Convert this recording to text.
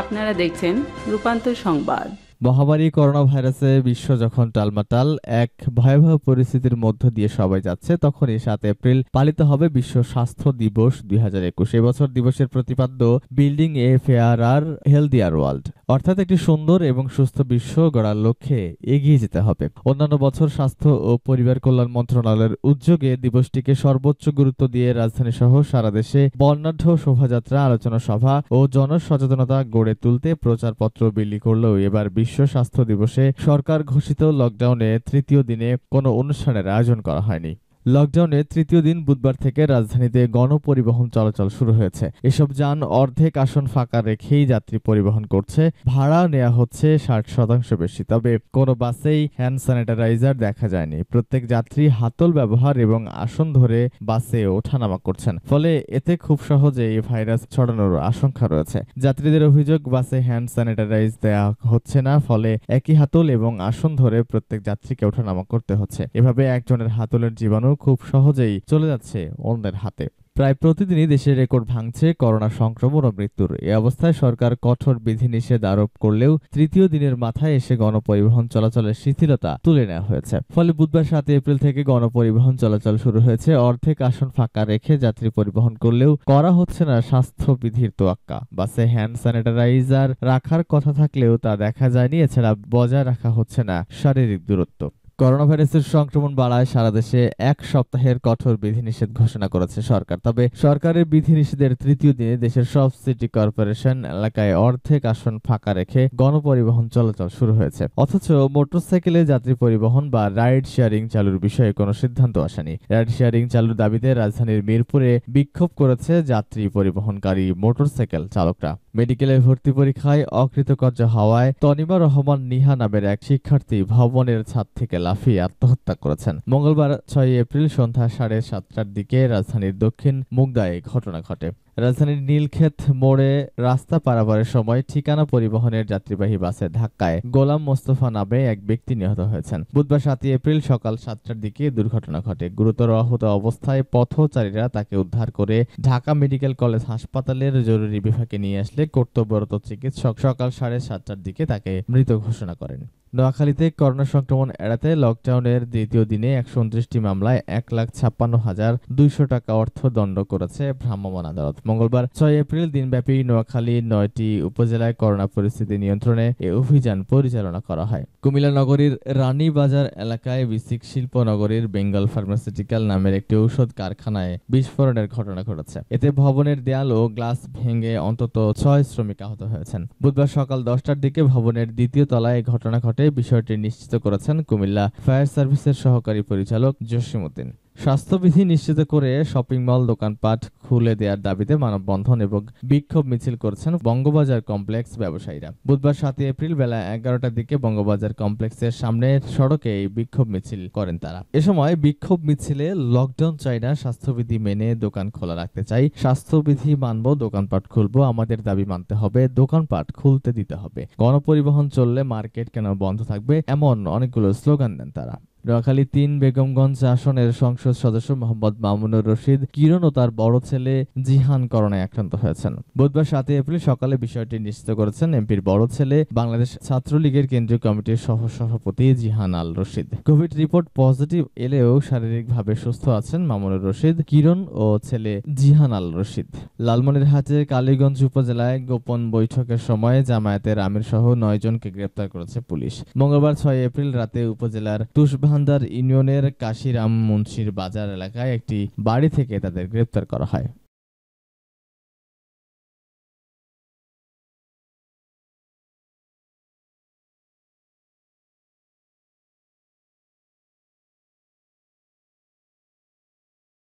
আপনারা দেখছেন রূপান্তর সংবাদ মহামারী করোনা ভাইরাসে বিশ্ব যখন টালমাটাল এক ভয়াবহ পরিস্থিতির মধ্য দিয়ে সবাই যাচ্ছে তখন এই সাত এপ্রিল পালিত হবে বিশ্ব স্বাস্থ্য দিবস দুই হাজার একুশ এবছর দিবসের প্রতিপাদ্য building a fairer healthier world অর্থাৎ একটি সুন্দর এবং সুস্থ বিশ্ব গড়ার লক্ষ্যে এগিয়ে যেতে হবে অন্যান্য বছর স্বাস্থ্য ও পরিবার কল্যাণ মন্ত্রণালয়ের উদ্যোগে দিবসটিকে সর্বোচ্চ গুরুত্ব দিয়ে রাজধানী সহ সারা দেশে বর্ণাঢ্য শোভাযাত্রা আলোচনা সভা ও জনসচেতনতা গড়ে তুলতে প্রচারপত্র বিলি করলেও এবার বিশ্ব স্বাস্থ্য দিবসে সরকার ঘোষিত লকডাউনে তৃতীয় দিনে কোনো অনুষ্ঠানের আয়োজন করা হয়নি লকডাউনের তৃতীয় দিন বুধবার থেকে রাজধানীতে গণপরিবহন চলাচল শুরু হয়েছে এসব যান অর্ধেক আসন ফাঁকা রেখেই যাত্রী পরিবহন করছে ভাড়া নেওয়া হচ্ছে ষাট শতাংশ বেশি তবে কোনো বাসেই হ্যান্ড স্যানিটাইজার দেখা যায়নি প্রত্যেক যাত্রী হাতল ব্যবহার এবং আসন ধরে বাসে ওঠানামা করছেন ফলে এতে খুব সহজে এই ভাইরাস ছড়ানোর আশঙ্কা রয়েছে যাত্রীদের অভিযোগ বাসে হ্যান্ড স্যানিটাইজ দেওয়া হচ্ছে না ফলে একই হাতল এবং আসন ধরে প্রত্যেক যাত্রীকে ওঠানামা করতে হচ্ছে এভাবে একজনের হাতলের জীবাণু খুব সহজেই চলে যাচ্ছে অন্যের হাতে প্রায় প্রতিদিনই দেশে রেকর্ড ভাঙছে করোনা সংক্রমণ ও মৃত্যুর এ অবস্থায় সরকার কঠোর বিধিনিষেধ আরোপ করলেও তৃতীয় দিনের মাথায় এসে গণপরিবহন চলাচলের শিথিলতা তুলে নেওয়া হয়েছে ফলে বুধবার সাত এপ্রিল থেকে গণপরিবহন চলাচল শুরু হয়েছে অর্ধেক আসন ফাঁকা রেখে যাত্রী পরিবহন করলেও করা হচ্ছে না স্বাস্থ্যবিধির তোয়াক্কা বাসে হ্যান্ড স্যানিটাইজার রাখার কথা থাকলেও তা দেখা যায়নি এছাড়া বজায় রাখা হচ্ছে না শারীরিক দূরত্ব করোনা ভাইরাসের সংক্রমণ বাড়ায় সারা দেশে এক সপ্তাহের কঠোর বিধিনিষেধ ঘোষণা করেছে সরকার তবে সরকারের বিধিনিষেধের তৃতীয় দিনে দেশের সব সিটি কর্পোরেশন এলাকায় অর্ধেক আসন ফাঁকা রেখে গণপরিবহন চলাচল শুরু হয়েছে অথচ মোটরসাইকেলে যাত্রী পরিবহন বা রাইড শেয়ারিং চালুর বিষয়ে কোনো সিদ্ধান্ত আসেনি রাইড শেয়ারিং চালুর দাবিতে রাজধানীর মিরপুরে বিক্ষোভ করেছে যাত্রী পরিবহনকারী মোটরসাইকেল চালকরা মেডিকেলের ভর্তি পরীক্ষায় অকৃতকার্য হওয়ায় তনিমা রহমান নিহা নামের এক শিক্ষার্থী ভবনের ছাদ থেকে লাফিয়ে আত্মহত্যা করেছেন মঙ্গলবার ছয় এপ্রিল সন্ধ্যা সাড়ে সাতটার দিকে রাজধানীর দক্ষিণ মুগদায় ঘটনা ঘটে রাজধানীর নীলক্ষেত মোড়ে রাস্তা পারাপারের সময় ঠিকানা পরিবহনের যাত্রীবাহী বাসে ধাক্কায় গোলাম মোস্তফা নামে এক ব্যক্তি নিহত হয়েছেন বুধবার সাতই এপ্রিল সকাল সাতটার দিকে দুর্ঘটনা ঘটে গুরুতর আহত অবস্থায় পথচারীরা তাকে উদ্ধার করে ঢাকা মেডিকেল কলেজ হাসপাতালের জরুরি বিভাগে নিয়ে আসলে কর্তব্যরত চিকিৎসক সকাল সাড়ে সাতটার দিকে তাকে মৃত ঘোষণা করেন নোয়াখালীতে করোনা সংক্রমণ এড়াতে লকডাউনের দ্বিতীয় দিনে একশো উনত্রিশটি মামলায় এক লাখ ছাপ্পান্ন হাজার দুইশো টাকা অর্থ দণ্ড করেছে ভ্রাম্যমাণ আদালত মঙ্গলবার ছয় এপ্রিল দিনব্যাপী নোয়াখালী নয়টি উপজেলায় করোনা পরিস্থিতি নিয়ন্ত্রণে এ অভিযান পরিচালনা করা হয় কুমিল্লা নগরীর রানীবাজার এলাকায় বিসিক শিল্প নগরীর বেঙ্গল ফার্মাসিউটিক্যাল নামের একটি ঔষধ কারখানায় বিস্ফোরণের ঘটনা ঘটেছে এতে ভবনের দেয়াল ও গ্লাস ভেঙে অন্তত ছয় শ্রমিক আহত হয়েছেন বুধবার সকাল দশটার দিকে ভবনের দ্বিতীয় তলায় ঘটনা ঘটে বিষয়টি নিশ্চিত করেছেন কুমিল্লা ফায়ার সার্ভিসের সহকারী পরিচালক উদ্দিন স্বাস্থ্যবিধি নিশ্চিত করে শপিং মল দোকানপাট খুলে দেওয়ার দাবিতে মানববন্ধন এবং বিক্ষোভ মিছিল করছেন বঙ্গবাজার কমপ্লেক্স ব্যবসায়ীরা বুধবার সাত এপ্রিল বেলা এগারোটার দিকে বঙ্গবাজার কমপ্লেক্সের সামনে সড়কে এই বিক্ষোভ মিছিল করেন তারা এ সময় বিক্ষোভ মিছিলে লকডাউন চাই না স্বাস্থ্যবিধি মেনে দোকান খোলা রাখতে চাই স্বাস্থ্যবিধি মানব দোকানপাট খুলবো আমাদের দাবি মানতে হবে দোকানপাট খুলতে দিতে হবে গণপরিবহন চললে মার্কেট কেন বন্ধ থাকবে এমন অনেকগুলো স্লোগান দেন তারা নোয়াখালী তিন বেগমগঞ্জ আসনের সংসদ সদস্য মোহাম্মদ মামুনুর রশিদ কিরণ ও তার বড় ছেলে জিহান করোনায় আক্রান্ত হয়েছেন বুধবার সাত এপ্রিল সকালে বিষয়টি নিশ্চিত করেছেন এমপির বড় ছেলে বাংলাদেশ ছাত্রলীগের কেন্দ্রীয় কমিটির সহ সভাপতি Jihan Al Rashid Covid report positive এলেও শারীরিকভাবে সুস্থ আছেন মামুনুর রশিদ কিরণ ও ছেলে জিহান আল রশিদ লালমনির লালমনিরহাটে কালীগঞ্জ উপজেলায় গোপন বৈঠকের সময় জামায়াতের আমির সহ নয় জনকে গ্রেপ্তার করেছে পুলিশ মঙ্গলবার ছয় এপ্রিল রাতে উপজেলার তুষভা পান্থাহান্দার ইউনিয়নের কাশিরাম মুন্সির বাজার এলাকায় একটি বাড়ি থেকে তাদের গ্রেপ্তার করা হয়